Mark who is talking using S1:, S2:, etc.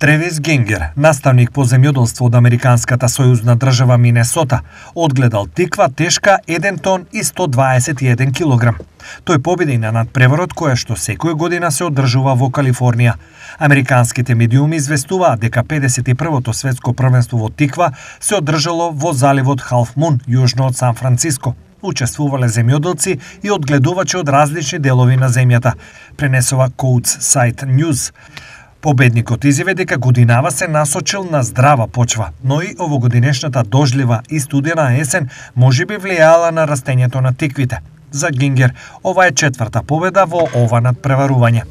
S1: Тревис Гингер, наставник по земјоделство од Американската сојузна држава Минесота, одгледал тиква тешка 1 тон и 121 килограм. Тој победи на надпреварот која што секој година се одржува во Калифорнија. Американските медиуми известуваат дека 51-то светско првенство во тиква се одржало во заливот Халф Мун, јужно од Сан Франциско учествувале земјоделци и одгледувачи од различни делови на земјата, пренесува Коутс Сайт Ньюз. Победникот изјаве дека годинава се насочил на здрава почва, но и овогодинешната дожлива и студена есен може би влијала на растењето на тиквите. За Гингер, ова е четврта победа во ова надпреварување.